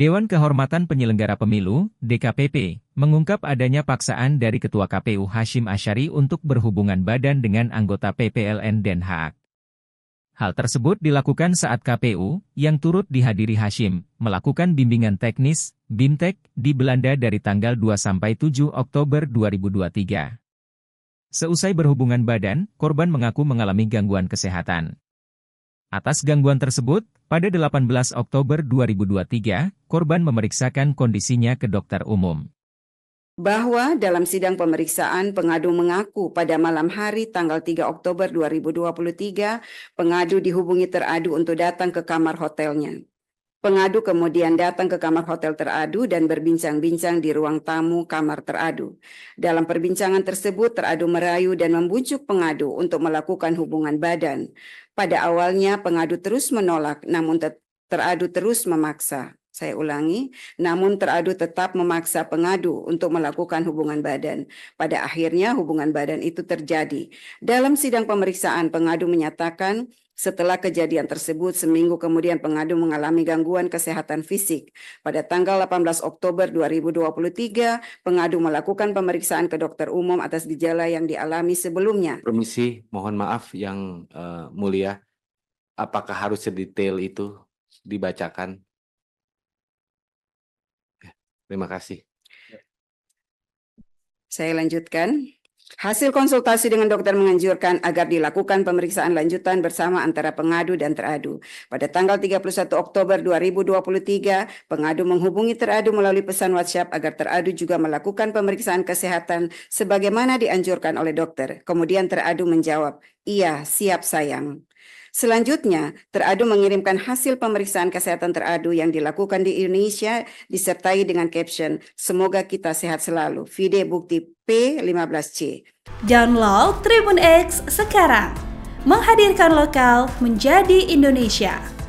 Dewan Kehormatan Penyelenggara Pemilu, DKPP, mengungkap adanya paksaan dari Ketua KPU Hashim Ashari untuk berhubungan badan dengan anggota PPLN Den Haag. Hal tersebut dilakukan saat KPU, yang turut dihadiri Hashim, melakukan bimbingan teknis, BIMTEK, di Belanda dari tanggal 2-7 sampai Oktober 2023. Seusai berhubungan badan, korban mengaku mengalami gangguan kesehatan. Atas gangguan tersebut, pada 18 Oktober 2023, korban memeriksakan kondisinya ke dokter umum. Bahwa dalam sidang pemeriksaan, pengadu mengaku pada malam hari tanggal 3 Oktober 2023, pengadu dihubungi teradu untuk datang ke kamar hotelnya. Pengadu kemudian datang ke kamar hotel teradu dan berbincang-bincang di ruang tamu kamar teradu. Dalam perbincangan tersebut, teradu merayu dan membujuk pengadu untuk melakukan hubungan badan. Pada awalnya, pengadu terus menolak, namun teradu terus memaksa. Saya ulangi, namun teradu tetap memaksa pengadu untuk melakukan hubungan badan. Pada akhirnya hubungan badan itu terjadi. Dalam sidang pemeriksaan, pengadu menyatakan setelah kejadian tersebut, seminggu kemudian pengadu mengalami gangguan kesehatan fisik. Pada tanggal 18 Oktober 2023, pengadu melakukan pemeriksaan ke dokter umum atas gejala yang dialami sebelumnya. Permisi, mohon maaf yang uh, mulia. Apakah harus sedetail itu dibacakan? Terima kasih. Ya. Saya lanjutkan. Hasil konsultasi dengan dokter menganjurkan agar dilakukan pemeriksaan lanjutan bersama antara pengadu dan teradu. Pada tanggal 31 Oktober 2023, pengadu menghubungi teradu melalui pesan WhatsApp agar teradu juga melakukan pemeriksaan kesehatan sebagaimana dianjurkan oleh dokter. Kemudian teradu menjawab, "Iya, siap sayang." Selanjutnya, teradu mengirimkan hasil pemeriksaan kesehatan teradu yang dilakukan di Indonesia disertai dengan caption, Semoga kita sehat selalu. Video bukti P15C. Download Tribun X sekarang. Menghadirkan lokal menjadi Indonesia.